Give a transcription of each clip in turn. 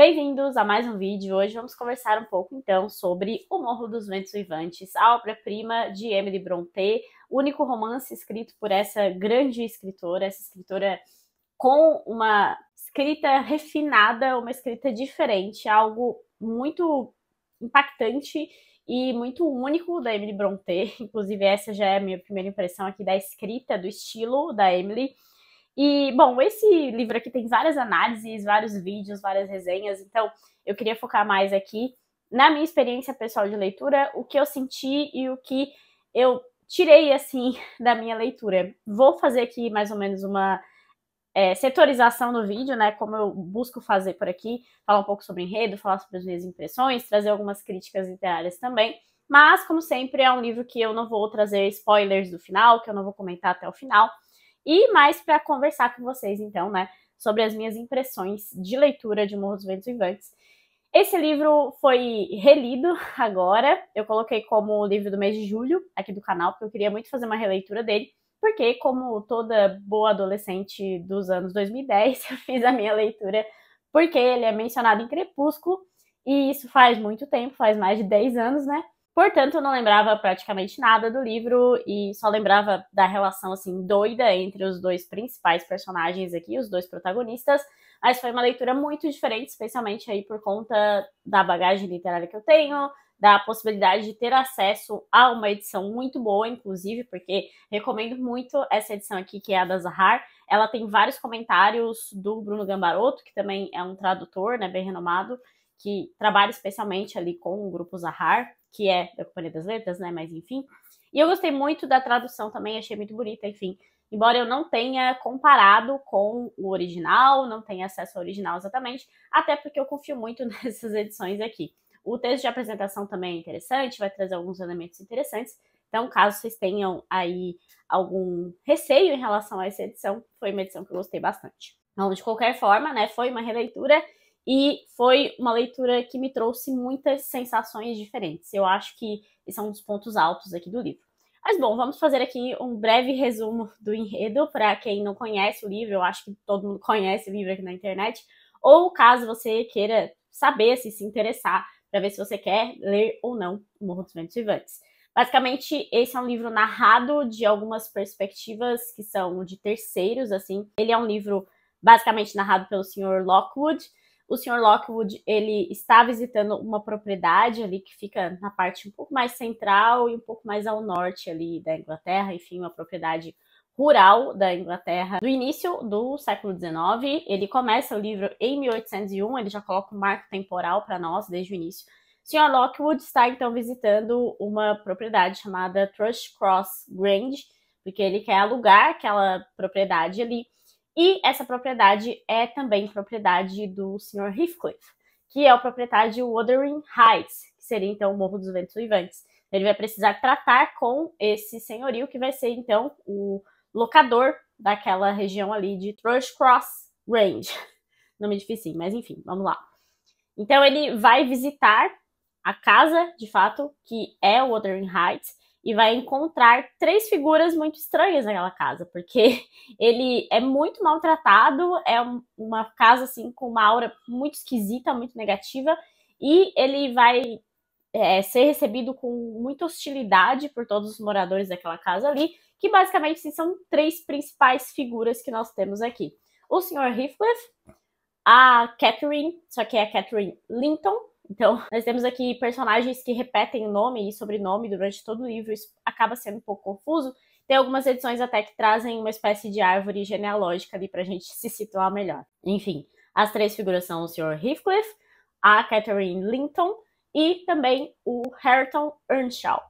Bem-vindos a mais um vídeo. Hoje vamos conversar um pouco então sobre O Morro dos Ventos Vivantes, a obra-prima de Emily Brontë, único romance escrito por essa grande escritora, essa escritora com uma escrita refinada, uma escrita diferente, algo muito impactante e muito único da Emily Brontë. Inclusive essa já é a minha primeira impressão aqui da escrita, do estilo da Emily. E, bom, esse livro aqui tem várias análises, vários vídeos, várias resenhas, então eu queria focar mais aqui na minha experiência pessoal de leitura, o que eu senti e o que eu tirei, assim, da minha leitura. Vou fazer aqui mais ou menos uma é, setorização do vídeo, né? Como eu busco fazer por aqui, falar um pouco sobre enredo, falar sobre as minhas impressões, trazer algumas críticas literárias também. Mas, como sempre, é um livro que eu não vou trazer spoilers do final, que eu não vou comentar até o final e mais para conversar com vocês, então, né, sobre as minhas impressões de leitura de Morros Ventos Vivantes. Esse livro foi relido agora, eu coloquei como livro do mês de julho aqui do canal, porque eu queria muito fazer uma releitura dele, porque, como toda boa adolescente dos anos 2010, eu fiz a minha leitura porque ele é mencionado em Crepúsculo, e isso faz muito tempo, faz mais de 10 anos, né? Portanto, não lembrava praticamente nada do livro e só lembrava da relação assim doida entre os dois principais personagens aqui, os dois protagonistas, mas foi uma leitura muito diferente, especialmente aí por conta da bagagem literária que eu tenho, da possibilidade de ter acesso a uma edição muito boa, inclusive, porque recomendo muito essa edição aqui, que é a da Zahar. Ela tem vários comentários do Bruno Gambaroto, que também é um tradutor, né, bem renomado, que trabalha especialmente ali com o grupo Zahar, que é da Companhia das Letras, né? Mas enfim. E eu gostei muito da tradução também, achei muito bonita, enfim. Embora eu não tenha comparado com o original, não tenha acesso ao original exatamente, até porque eu confio muito nessas edições aqui. O texto de apresentação também é interessante, vai trazer alguns elementos interessantes. Então, caso vocês tenham aí algum receio em relação a essa edição, foi uma edição que eu gostei bastante. Então, de qualquer forma, né, foi uma releitura e foi uma leitura que me trouxe muitas sensações diferentes. Eu acho que esse é um dos pontos altos aqui do livro. Mas bom, vamos fazer aqui um breve resumo do enredo para quem não conhece o livro. Eu acho que todo mundo conhece o livro aqui na internet. Ou caso você queira saber se se interessar para ver se você quer ler ou não O Morro dos Ventos Vivantes. Basicamente, esse é um livro narrado de algumas perspectivas que são de terceiros, assim. Ele é um livro basicamente narrado pelo Sr. Lockwood, o Sr. Lockwood ele está visitando uma propriedade ali que fica na parte um pouco mais central e um pouco mais ao norte ali da Inglaterra, enfim, uma propriedade rural da Inglaterra do início do século XIX. Ele começa o livro em 1801, ele já coloca um marco temporal para nós desde o início. O Sr. Lockwood está então visitando uma propriedade chamada Thrush Cross Grange, porque ele quer alugar aquela propriedade ali e essa propriedade é também propriedade do Sr. Heathcliff, que é o proprietário de Wuthering Heights, que seria então o Morro dos Ventos Vivantes. Ele vai precisar tratar com esse senhorio, que vai ser então o locador daquela região ali de Thrushcross Range. Nome difícil, mas enfim, vamos lá. Então ele vai visitar a casa, de fato, que é o Wuthering Heights, e vai encontrar três figuras muito estranhas naquela casa, porque ele é muito maltratado, é uma casa assim com uma aura muito esquisita, muito negativa, e ele vai é, ser recebido com muita hostilidade por todos os moradores daquela casa ali, que basicamente assim, são três principais figuras que nós temos aqui: o Sr. Heathcliff, a Catherine, só que é a Catherine Linton, então, nós temos aqui personagens que repetem o nome e sobrenome durante todo o livro, isso acaba sendo um pouco confuso. Tem algumas edições até que trazem uma espécie de árvore genealógica ali para a gente se situar melhor. Enfim, as três figuras são o Sr. Heathcliff, a Catherine Linton e também o Hareton Earnshaw.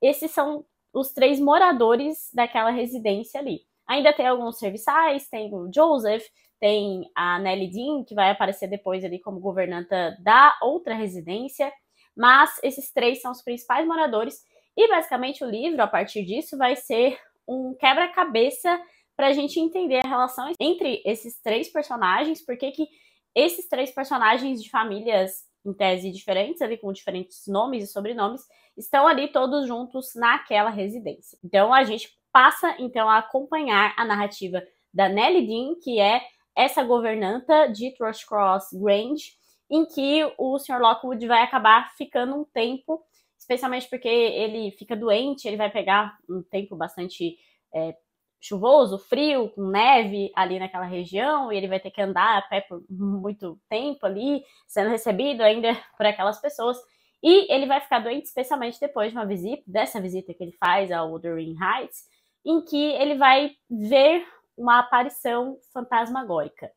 Esses são os três moradores daquela residência ali. Ainda tem alguns serviçais, tem o Joseph, tem a Nelly Dean, que vai aparecer depois ali como governanta da outra residência, mas esses três são os principais moradores, e basicamente o livro, a partir disso, vai ser um quebra-cabeça para a gente entender a relação entre esses três personagens, porque que esses três personagens de famílias em tese diferentes, ali com diferentes nomes e sobrenomes, estão ali todos juntos naquela residência. Então a gente passa então a acompanhar a narrativa da Nelly Dean, que é essa governanta de Cross Grange, em que o Sr. Lockwood vai acabar ficando um tempo, especialmente porque ele fica doente, ele vai pegar um tempo bastante é, chuvoso, frio, com neve ali naquela região, e ele vai ter que andar a pé por muito tempo ali, sendo recebido ainda por aquelas pessoas. E ele vai ficar doente, especialmente depois de uma visita, dessa visita que ele faz ao Wuthering Heights, em que ele vai ver uma aparição fantasmagórica.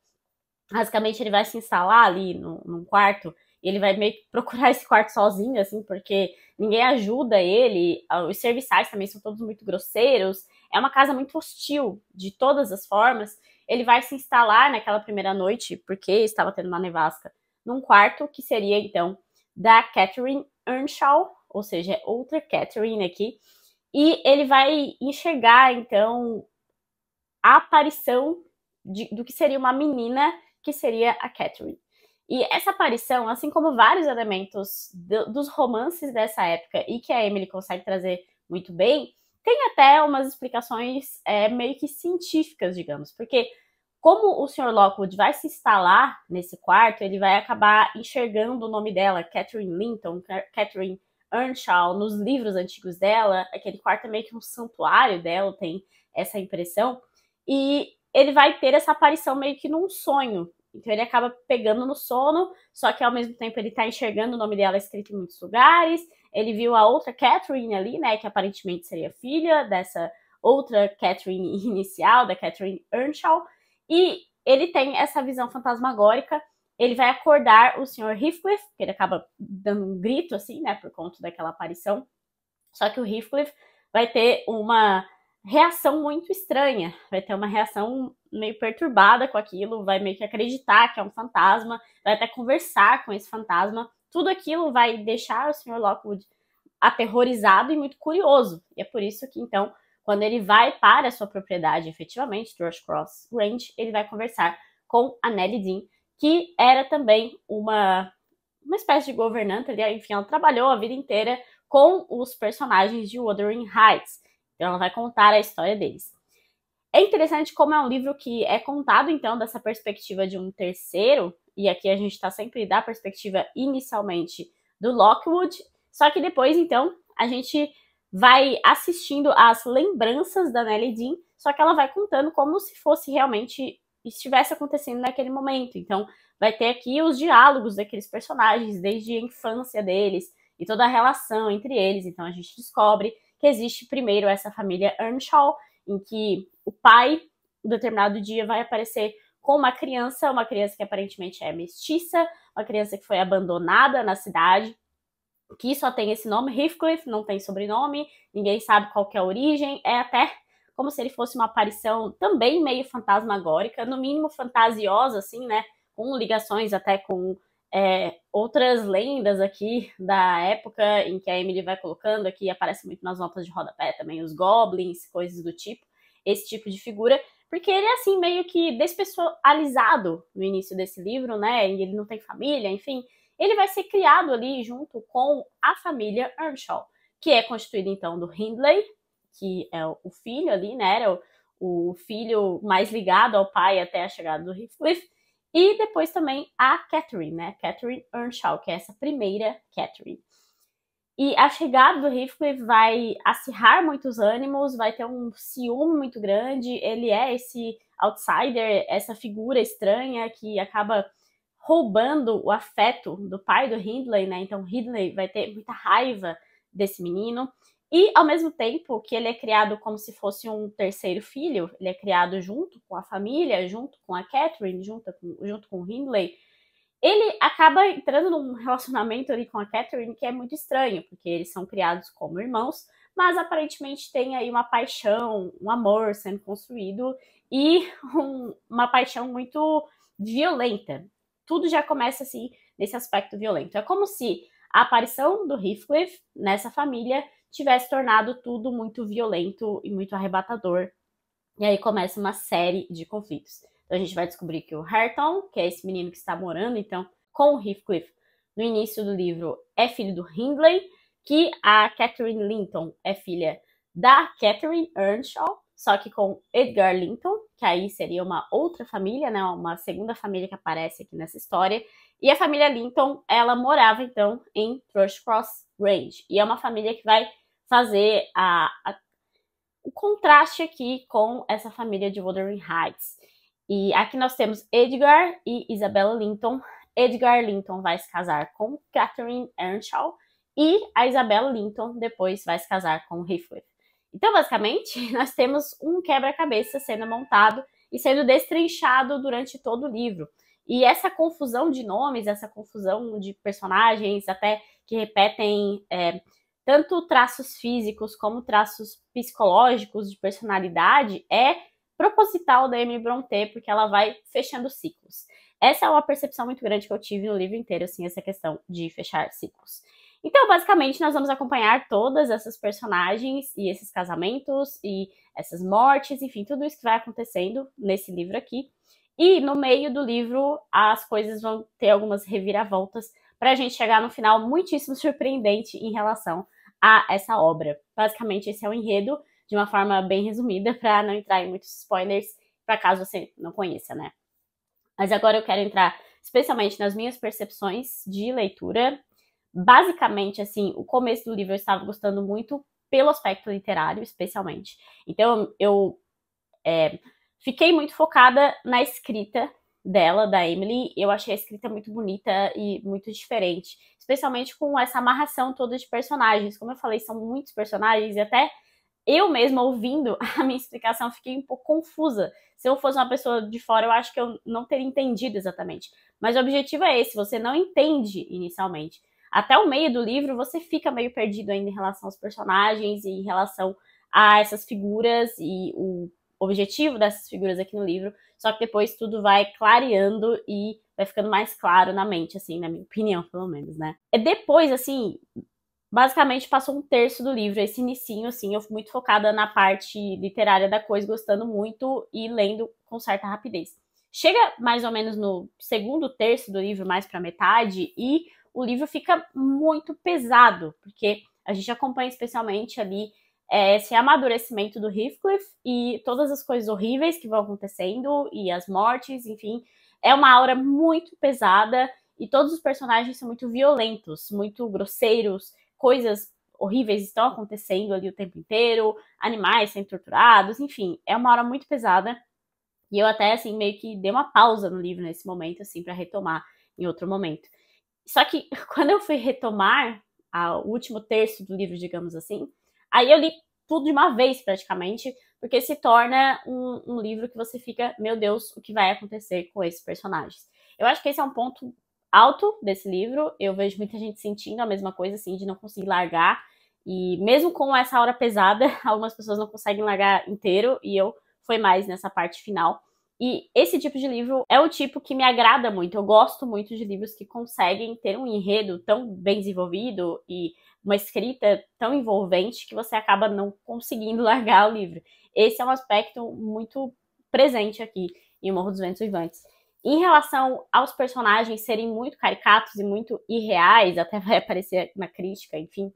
Basicamente, ele vai se instalar ali no, num quarto e ele vai meio que procurar esse quarto sozinho, assim, porque ninguém ajuda ele, ah, os serviçais também são todos muito grosseiros, é uma casa muito hostil, de todas as formas. Ele vai se instalar naquela primeira noite, porque estava tendo uma nevasca, num quarto que seria, então, da Catherine Earnshaw, ou seja, é outra Catherine aqui, e ele vai enxergar, então, a aparição de, do que seria uma menina, que seria a Catherine. E essa aparição, assim como vários elementos do, dos romances dessa época e que a Emily consegue trazer muito bem, tem até umas explicações é, meio que científicas, digamos, porque como o Sr. Lockwood vai se instalar nesse quarto, ele vai acabar enxergando o nome dela, Catherine Linton, Catherine Earnshaw, nos livros antigos dela, aquele quarto é meio que um santuário dela, tem essa impressão. E ele vai ter essa aparição meio que num sonho. Então ele acaba pegando no sono, só que ao mesmo tempo ele tá enxergando o nome dela escrito em muitos lugares. Ele viu a outra Catherine ali, né, que aparentemente seria filha dessa outra Catherine inicial, da Catherine Earnshaw. E ele tem essa visão fantasmagórica. Ele vai acordar o Sr. Heathcliff, que ele acaba dando um grito assim, né, por conta daquela aparição. Só que o Heathcliff vai ter uma reação muito estranha, vai ter uma reação meio perturbada com aquilo, vai meio que acreditar que é um fantasma, vai até conversar com esse fantasma. Tudo aquilo vai deixar o Sr. Lockwood aterrorizado e muito curioso. E é por isso que então, quando ele vai para a sua propriedade, efetivamente, Cross Ranch, ele vai conversar com a Nelly Dean, que era também uma uma espécie de governanta né? enfim, ela trabalhou a vida inteira com os personagens de Wuthering Heights. Ela vai contar a história deles. É interessante como é um livro que é contado, então, dessa perspectiva de um terceiro, e aqui a gente está sempre da perspectiva inicialmente do Lockwood, só que depois, então, a gente vai assistindo às lembranças da Nelly Dean, só que ela vai contando como se fosse realmente estivesse acontecendo naquele momento. Então, vai ter aqui os diálogos daqueles personagens, desde a infância deles e toda a relação entre eles. Então, a gente descobre que existe primeiro essa família Earnshaw, em que o pai, um determinado dia, vai aparecer com uma criança, uma criança que aparentemente é mestiça, uma criança que foi abandonada na cidade, que só tem esse nome, Heathcliff, não tem sobrenome, ninguém sabe qual é a origem, é até como se ele fosse uma aparição também meio fantasmagórica, no mínimo fantasiosa, assim, né? Com ligações até com é, outras lendas aqui da época em que a Emily vai colocando aqui, aparece muito nas notas de rodapé também, os goblins, coisas do tipo, esse tipo de figura, porque ele é assim meio que despessoalizado no início desse livro, né? E ele não tem família, enfim. Ele vai ser criado ali junto com a família Earnshaw, que é constituída então do Hindley, que é o filho ali, né? Era o, o filho mais ligado ao pai até a chegada do Heathcliff e depois também a Catherine, né? Catherine Earnshaw, que é essa primeira Catherine. E a chegada do Heathcliff vai acirrar muitos ânimos, vai ter um ciúme muito grande. Ele é esse outsider, essa figura estranha que acaba roubando o afeto do pai do Hindley, né? Então Hindley vai ter muita raiva desse menino. E ao mesmo tempo que ele é criado como se fosse um terceiro filho, ele é criado junto com a família, junto com a Catherine, junto com, junto com o Hindley, ele acaba entrando num relacionamento ali com a Catherine que é muito estranho, porque eles são criados como irmãos, mas aparentemente tem aí uma paixão, um amor sendo construído e um, uma paixão muito violenta. Tudo já começa assim nesse aspecto violento. É como se a aparição do Heathcliff nessa família tivesse tornado tudo muito violento e muito arrebatador. E aí começa uma série de conflitos. Então a gente vai descobrir que o Harton, que é esse menino que está morando então com o Heathcliff no início do livro, é filho do Hindley, que a Catherine Linton é filha da Catherine Earnshaw, só que com Edgar Linton, que aí seria uma outra família, né, uma segunda família que aparece aqui nessa história. E a família Linton, ela morava então em Thrushcross Range, e é uma família que vai fazer a, a, o contraste aqui com essa família de Wuthering Heights. E aqui nós temos Edgar e Isabella Linton. Edgar Linton vai se casar com Catherine Earnshaw e a Isabella Linton depois vai se casar com Heathcliff. Então, basicamente, nós temos um quebra-cabeça sendo montado e sendo destrinchado durante todo o livro. E essa confusão de nomes, essa confusão de personagens, até que repetem é, tanto traços físicos como traços psicológicos de personalidade, é proposital da Emily Brontë, porque ela vai fechando ciclos. Essa é uma percepção muito grande que eu tive no livro inteiro, assim, essa questão de fechar ciclos. Então, basicamente, nós vamos acompanhar todas essas personagens e esses casamentos e essas mortes, enfim, tudo isso que vai acontecendo nesse livro aqui. E no meio do livro, as coisas vão ter algumas reviravoltas para a gente chegar no final muitíssimo surpreendente em relação a essa obra. Basicamente, esse é o enredo, de uma forma bem resumida, para não entrar em muitos spoilers, para caso você não conheça, né? Mas agora eu quero entrar especialmente nas minhas percepções de leitura. Basicamente, assim, o começo do livro eu estava gostando muito pelo aspecto literário, especialmente. Então, eu é, fiquei muito focada na escrita dela, da Emily, eu achei a escrita muito bonita e muito diferente. Especialmente com essa amarração toda de personagens. Como eu falei, são muitos personagens e até eu mesma ouvindo a minha explicação fiquei um pouco confusa. Se eu fosse uma pessoa de fora, eu acho que eu não teria entendido exatamente. Mas o objetivo é esse, você não entende inicialmente. Até o meio do livro você fica meio perdido ainda em relação aos personagens e em relação a essas figuras e o objetivo dessas figuras aqui no livro, só que depois tudo vai clareando e vai ficando mais claro na mente, assim, na minha opinião, pelo menos, né? É depois, assim, basicamente passou um terço do livro, esse inicinho, assim, eu fui muito focada na parte literária da coisa, gostando muito e lendo com certa rapidez. Chega mais ou menos no segundo terço do livro, mais para metade, e o livro fica muito pesado, porque a gente acompanha especialmente ali é esse amadurecimento do Heathcliff e todas as coisas horríveis que vão acontecendo e as mortes, enfim. É uma aura muito pesada e todos os personagens são muito violentos, muito grosseiros, coisas horríveis estão acontecendo ali o tempo inteiro, animais sendo torturados, enfim, é uma hora muito pesada. E eu até assim meio que dei uma pausa no livro nesse momento assim para retomar em outro momento. Só que quando eu fui retomar o último terço do livro, digamos assim, Aí eu li tudo de uma vez, praticamente, porque se torna um, um livro que você fica, meu Deus, o que vai acontecer com esses personagens. Eu acho que esse é um ponto alto desse livro. Eu vejo muita gente sentindo a mesma coisa, assim, de não conseguir largar. E mesmo com essa hora pesada, algumas pessoas não conseguem largar inteiro, e eu foi mais nessa parte final. E esse tipo de livro é o tipo que me agrada muito. Eu gosto muito de livros que conseguem ter um enredo tão bem desenvolvido e uma escrita tão envolvente que você acaba não conseguindo largar o livro. Esse é um aspecto muito presente aqui em O Morro dos Ventos Vivantes. Em relação aos personagens serem muito caricatos e muito irreais, até vai aparecer na crítica, enfim,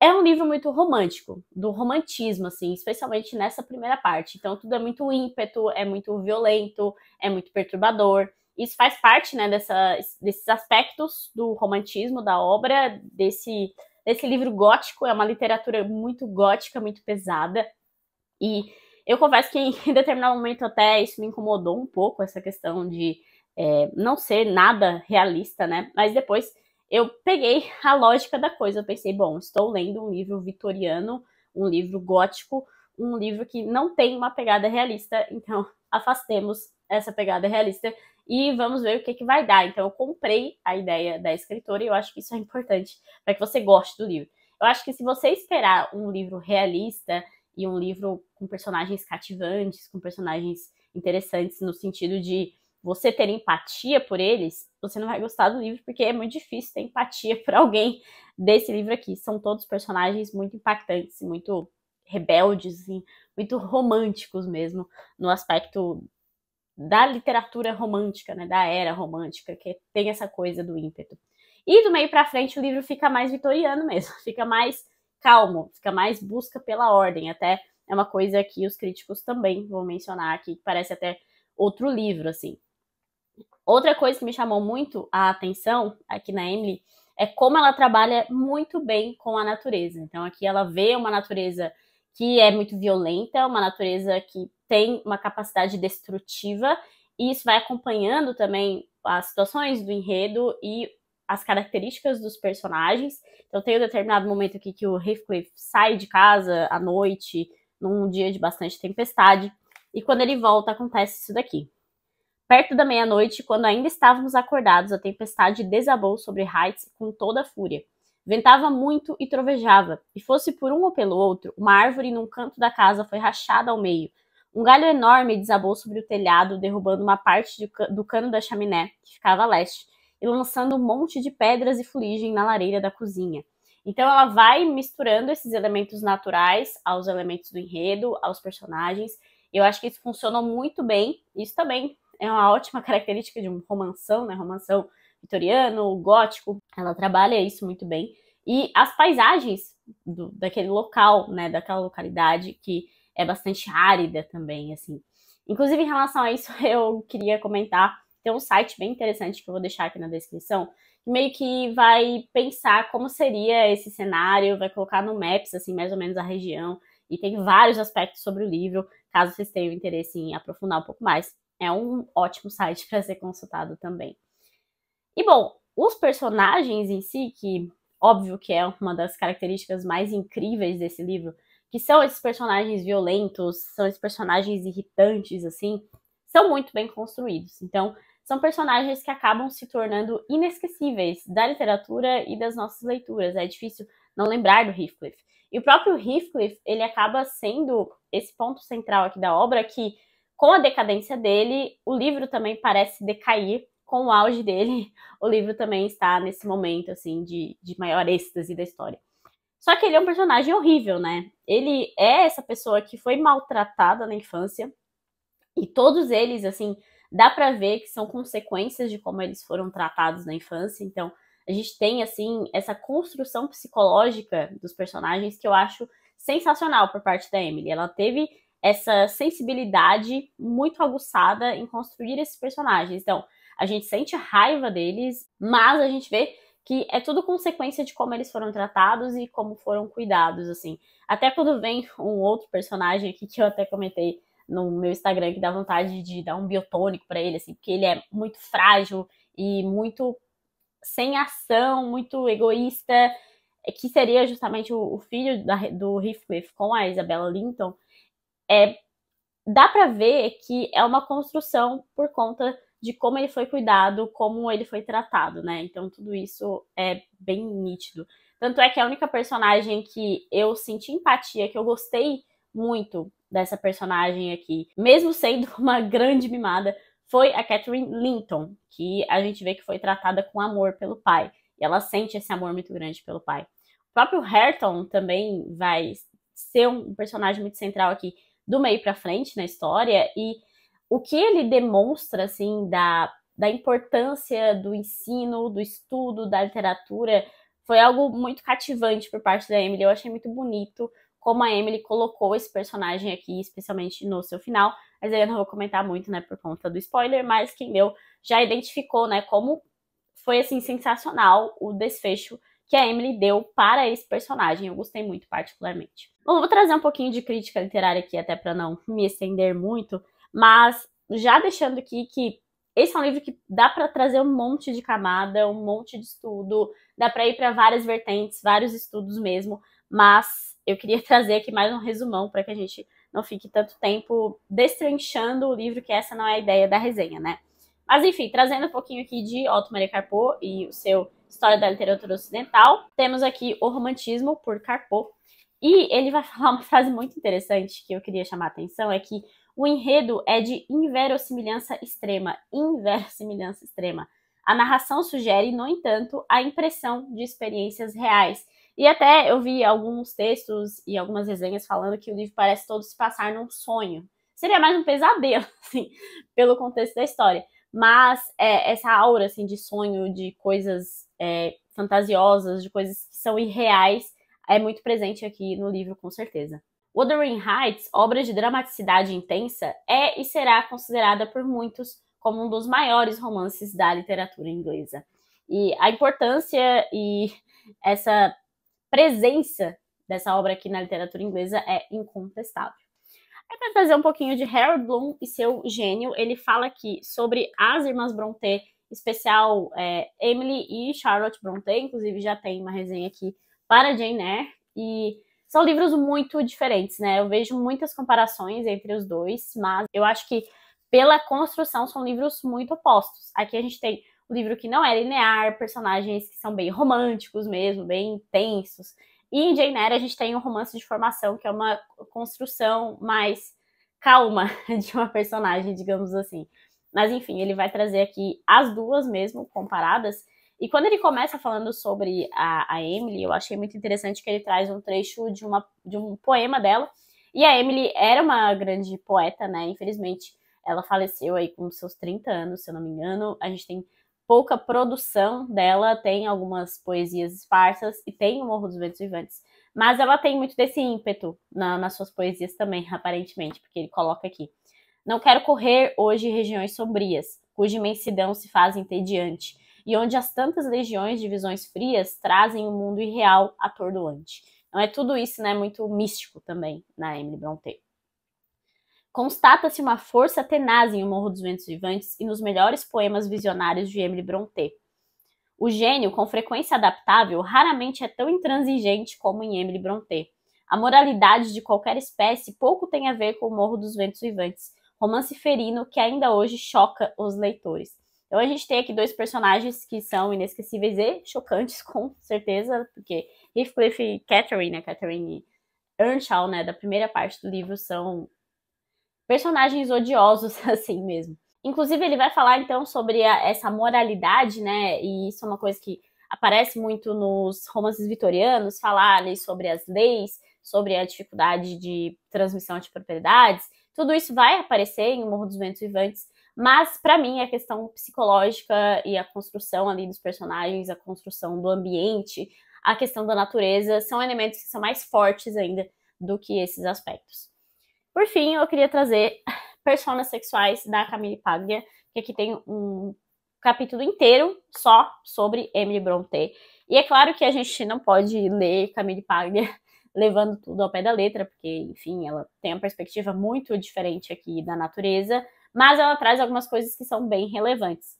é um livro muito romântico, do romantismo, assim, especialmente nessa primeira parte. Então tudo é muito ímpeto, é muito violento, é muito perturbador. Isso faz parte né, dessa, desses aspectos do romantismo da obra, desse, desse livro gótico. É uma literatura muito gótica, muito pesada. E eu confesso que em determinado momento até isso me incomodou um pouco, essa questão de é, não ser nada realista, né? Mas depois eu peguei a lógica da coisa. Eu pensei, bom, estou lendo um livro vitoriano, um livro gótico, um livro que não tem uma pegada realista, então afastemos essa pegada realista e vamos ver o que, que vai dar. Então, eu comprei a ideia da escritora e eu acho que isso é importante para que você goste do livro. Eu acho que se você esperar um livro realista e um livro com personagens cativantes, com personagens interessantes no sentido de você ter empatia por eles, você não vai gostar do livro porque é muito difícil ter empatia por alguém desse livro aqui. São todos personagens muito impactantes, muito rebeldes, assim, muito românticos mesmo no aspecto da literatura romântica, né, da era romântica, que tem essa coisa do ímpeto. E do meio para frente o livro fica mais vitoriano mesmo, fica mais calmo, fica mais busca pela ordem, até é uma coisa que os críticos também vão mencionar aqui, que parece até outro livro assim. Outra coisa que me chamou muito a atenção aqui na Emily é como ela trabalha muito bem com a natureza. Então aqui ela vê uma natureza que é muito violenta, uma natureza que tem uma capacidade destrutiva, e isso vai acompanhando também as situações do enredo e as características dos personagens. Então tem um determinado momento aqui que o Heathcliff sai de casa à noite, num dia de bastante tempestade, e quando ele volta acontece isso daqui. Perto da meia-noite, quando ainda estávamos acordados, a tempestade desabou sobre Heights com toda a fúria. Ventava muito e trovejava, e fosse por um ou pelo outro, uma árvore num canto da casa foi rachada ao meio, um galho enorme desabou sobre o telhado, derrubando uma parte do cano da chaminé, que ficava a leste, e lançando um monte de pedras e fuligem na lareira da cozinha. Então ela vai misturando esses elementos naturais aos elementos do enredo, aos personagens. Eu acho que isso funcionou muito bem. Isso também é uma ótima característica de um romanção, né? Romanção vitoriano, gótico. Ela trabalha isso muito bem. E as paisagens do, daquele local, né? Daquela localidade que é bastante árida também, assim. Inclusive, em relação a isso, eu queria comentar, tem um site bem interessante que eu vou deixar aqui na descrição, que meio que vai pensar como seria esse cenário, vai colocar no Maps, assim, mais ou menos a região, e tem vários aspectos sobre o livro, caso vocês tenham interesse em aprofundar um pouco mais. É um ótimo site para ser consultado também. E bom, os personagens em si, que óbvio que é uma das características mais incríveis desse livro, que são esses personagens violentos, são esses personagens irritantes, assim, são muito bem construídos. Então, são personagens que acabam se tornando inesquecíveis da literatura e das nossas leituras. É difícil não lembrar do Heathcliff. E o próprio Heathcliff, ele acaba sendo esse ponto central aqui da obra que, com a decadência dele, o livro também parece decair. Com o auge dele, o livro também está nesse momento, assim, de, de maior êxtase da história. Só que ele é um personagem horrível, né? Ele é essa pessoa que foi maltratada na infância. E todos eles, assim, dá para ver que são consequências de como eles foram tratados na infância. Então, a gente tem, assim, essa construção psicológica dos personagens que eu acho sensacional por parte da Emily. Ela teve essa sensibilidade muito aguçada em construir esses personagens. Então, a gente sente raiva deles, mas a gente vê que é tudo consequência de como eles foram tratados e como foram cuidados, assim. Até quando vem um outro personagem aqui que eu até comentei no meu Instagram que dá vontade de dar um biotônico para ele, assim, porque ele é muito frágil e muito sem ação, muito egoísta, é, que seria justamente o, o filho da, do Heathcliff com a Isabella Linton. É, dá para ver que é uma construção por conta de como ele foi cuidado, como ele foi tratado, né? Então tudo isso é bem nítido. Tanto é que a única personagem que eu senti empatia, que eu gostei muito dessa personagem aqui, mesmo sendo uma grande mimada, foi a Catherine Linton, que a gente vê que foi tratada com amor pelo pai. E ela sente esse amor muito grande pelo pai. O próprio Herton também vai ser um personagem muito central aqui do meio para frente na história e o que ele demonstra, assim, da, da importância do ensino, do estudo, da literatura, foi algo muito cativante por parte da Emily. Eu achei muito bonito como a Emily colocou esse personagem aqui, especialmente no seu final. Mas aí eu não vou comentar muito, né, por conta do spoiler, mas quem deu já identificou, né, como foi, assim, sensacional o desfecho que a Emily deu para esse personagem. Eu gostei muito, particularmente. Bom, vou trazer um pouquinho de crítica literária aqui, até para não me estender muito. Mas já deixando aqui que esse é um livro que dá para trazer um monte de camada, um monte de estudo, dá para ir para várias vertentes, vários estudos mesmo, mas eu queria trazer aqui mais um resumão para que a gente não fique tanto tempo destrinchando o livro, que essa não é a ideia da resenha, né? Mas enfim, trazendo um pouquinho aqui de Otto Maria Carpo e o seu História da Literatura Ocidental, temos aqui O Romantismo por Carpo. E ele vai falar uma frase muito interessante que eu queria chamar a atenção, é que o enredo é de inverossimilhança extrema, inverossimilhança extrema. A narração sugere, no entanto, a impressão de experiências reais. E até eu vi alguns textos e algumas resenhas falando que o livro parece todo se passar num sonho. Seria mais um pesadelo, assim, pelo contexto da história. Mas é, essa aura, assim, de sonho, de coisas é, fantasiosas, de coisas que são irreais, é muito presente aqui no livro, com certeza. Wuthering Heights, obra de dramaticidade intensa, é e será considerada por muitos como um dos maiores romances da literatura inglesa. E a importância e essa presença dessa obra aqui na literatura inglesa é incontestável. É para trazer um pouquinho de Harold Bloom e seu gênio, ele fala aqui sobre as irmãs Brontë, especial é, Emily e Charlotte Brontë, inclusive já tem uma resenha aqui para Jane Eyre, e são livros muito diferentes, né? Eu vejo muitas comparações entre os dois, mas eu acho que pela construção são livros muito opostos. Aqui a gente tem um livro que não é linear, personagens que são bem românticos mesmo, bem intensos. E em Jane Eyre a gente tem um romance de formação, que é uma construção mais calma de uma personagem, digamos assim. Mas enfim, ele vai trazer aqui as duas mesmo comparadas e quando ele começa falando sobre a, a, Emily, eu achei muito interessante que ele traz um trecho de, uma, de um poema dela. E a Emily era uma grande poeta, né? Infelizmente, ela faleceu aí com seus 30 anos, se eu não me engano. A gente tem pouca produção dela, tem algumas poesias esparsas e tem o Morro dos Ventos Vivantes. Mas ela tem muito desse ímpeto na, nas suas poesias também, aparentemente, porque ele coloca aqui. Não quero correr hoje regiões sombrias, cuja imensidão se faz entediante e onde as tantas legiões de visões frias trazem o um mundo irreal atordoante. Então é tudo isso, né, muito místico também na Emily Brontë. Constata-se uma força tenaz em O Morro dos Ventos Vivantes e nos melhores poemas visionários de Emily Brontë. O gênio, com frequência adaptável, raramente é tão intransigente como em Emily Brontë. A moralidade de qualquer espécie pouco tem a ver com O Morro dos Ventos Vivantes, romance ferino que ainda hoje choca os leitores. Então a gente tem aqui dois personagens que são inesquecíveis e chocantes, com certeza, porque Heathcliff e Catherine, né? Catherine Earnshaw, né? Da primeira parte do livro são personagens odiosos, assim mesmo. Inclusive, ele vai falar, então, sobre a, essa moralidade, né? E isso é uma coisa que aparece muito nos romances vitorianos, falar ali sobre as leis, sobre a dificuldade de transmissão de propriedades. Tudo isso vai aparecer em O Morro dos Ventos Vivantes, mas, para mim, a questão psicológica e a construção ali dos personagens, a construção do ambiente, a questão da natureza, são elementos que são mais fortes ainda do que esses aspectos. Por fim, eu queria trazer Personas Sexuais da Camille Paglia, que aqui tem um capítulo inteiro só sobre Emily Brontë. E é claro que a gente não pode ler Camille Paglia levando tudo ao pé da letra, porque, enfim, ela tem uma perspectiva muito diferente aqui da natureza, mas ela traz algumas coisas que são bem relevantes.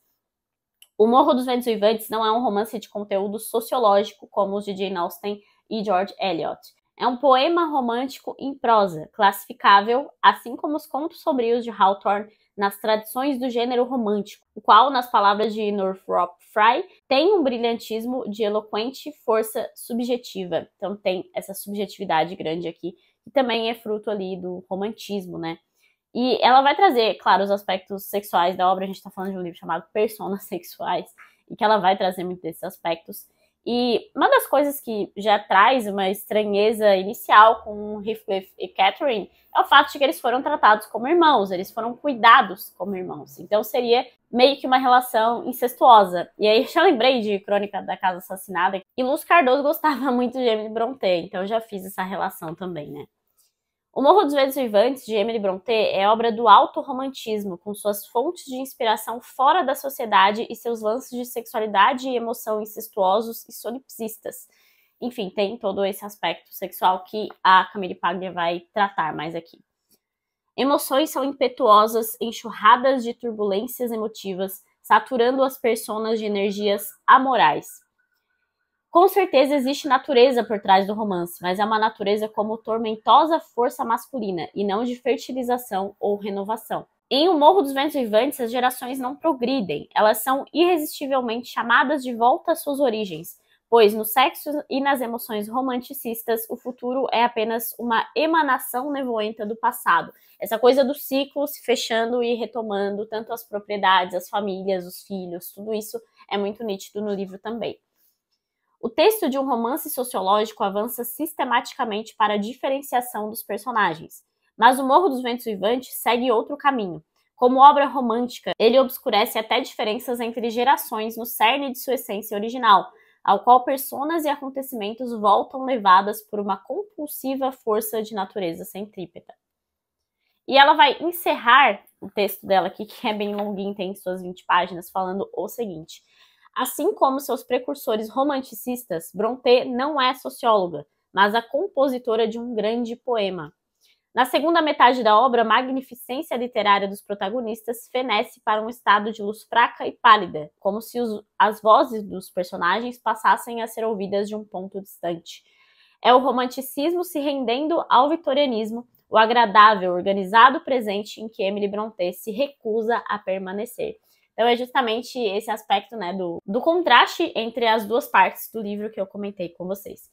O Morro dos Ventos Vivantes não é um romance de conteúdo sociológico como os de Jane Austen e George Eliot. É um poema romântico em prosa, classificável, assim como os contos sombrios de Hawthorne, nas tradições do gênero romântico, o qual, nas palavras de Northrop Frye, tem um brilhantismo de eloquente força subjetiva. Então tem essa subjetividade grande aqui, que também é fruto ali do romantismo, né? E ela vai trazer, claro, os aspectos sexuais da obra. A gente está falando de um livro chamado Personas Sexuais, e que ela vai trazer muitos desses aspectos. E uma das coisas que já traz uma estranheza inicial com Heathcliff e Catherine é o fato de que eles foram tratados como irmãos, eles foram cuidados como irmãos. Então seria meio que uma relação incestuosa. E aí já lembrei de Crônica da Casa Assassinada, e Luz Cardoso gostava muito de Emily Brontë, então já fiz essa relação também, né? O Morro dos Ventos Vivantes, de Emily Brontë, é obra do alto romantismo, com suas fontes de inspiração fora da sociedade e seus lances de sexualidade e emoção incestuosos e solipsistas. Enfim, tem todo esse aspecto sexual que a Camille Paglia vai tratar mais aqui. Emoções são impetuosas, enxurradas de turbulências emotivas, saturando as personas de energias amorais. Com certeza existe natureza por trás do romance, mas é uma natureza como tormentosa força masculina e não de fertilização ou renovação. Em O Morro dos Ventos Vivantes, as gerações não progridem, elas são irresistivelmente chamadas de volta às suas origens, pois no sexo e nas emoções romanticistas, o futuro é apenas uma emanação nevoenta do passado. Essa coisa do ciclo se fechando e retomando, tanto as propriedades, as famílias, os filhos, tudo isso é muito nítido no livro também. O texto de um romance sociológico avança sistematicamente para a diferenciação dos personagens, mas O Morro dos Ventos Vivantes segue outro caminho. Como obra romântica, ele obscurece até diferenças entre gerações no cerne de sua essência original, ao qual personas e acontecimentos voltam levadas por uma compulsiva força de natureza centrípeta. E ela vai encerrar o texto dela aqui, que é bem longuinho, tem suas 20 páginas, falando o seguinte: Assim como seus precursores romanticistas, Brontë não é socióloga, mas a compositora de um grande poema. Na segunda metade da obra, a magnificência literária dos protagonistas fenece para um estado de luz fraca e pálida, como se os, as vozes dos personagens passassem a ser ouvidas de um ponto distante. É o romanticismo se rendendo ao vitorianismo, o agradável, organizado presente em que Emily Brontë se recusa a permanecer. Então é justamente esse aspecto, né, do, do contraste entre as duas partes do livro que eu comentei com vocês.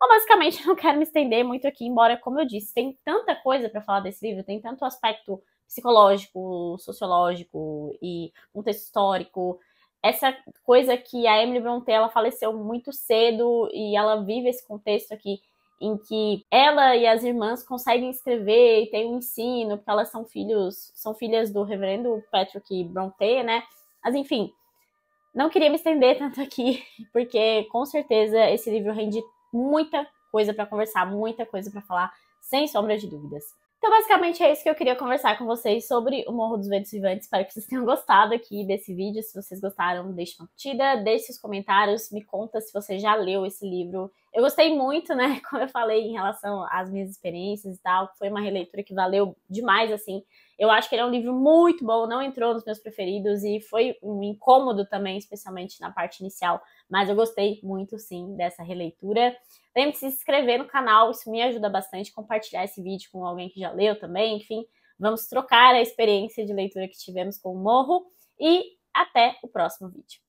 Bom, basicamente, não quero me estender muito aqui, embora, como eu disse, tem tanta coisa para falar desse livro, tem tanto aspecto psicológico, sociológico e contexto histórico. Essa coisa que a Emily Brontë, ela faleceu muito cedo e ela vive esse contexto aqui em que ela e as irmãs conseguem escrever e tem um ensino, porque elas são filhos, são filhas do reverendo Patrick Bronte, né? Mas enfim, não queria me estender tanto aqui, porque com certeza esse livro rende muita coisa para conversar, muita coisa para falar, sem sombra de dúvidas. Então, basicamente, é isso que eu queria conversar com vocês sobre o Morro dos Ventos Vivantes. Espero que vocês tenham gostado aqui desse vídeo. Se vocês gostaram, deixe uma curtida, deixe os comentários, me conta se você já leu esse livro. Eu gostei muito, né? Como eu falei, em relação às minhas experiências e tal. Foi uma releitura que valeu demais, assim, eu acho que ele é um livro muito bom, não entrou nos meus preferidos e foi um incômodo também, especialmente na parte inicial, mas eu gostei muito sim dessa releitura. Lembre-se de se inscrever no canal, isso me ajuda bastante, compartilhar esse vídeo com alguém que já leu também, enfim, vamos trocar a experiência de leitura que tivemos com o Morro e até o próximo vídeo.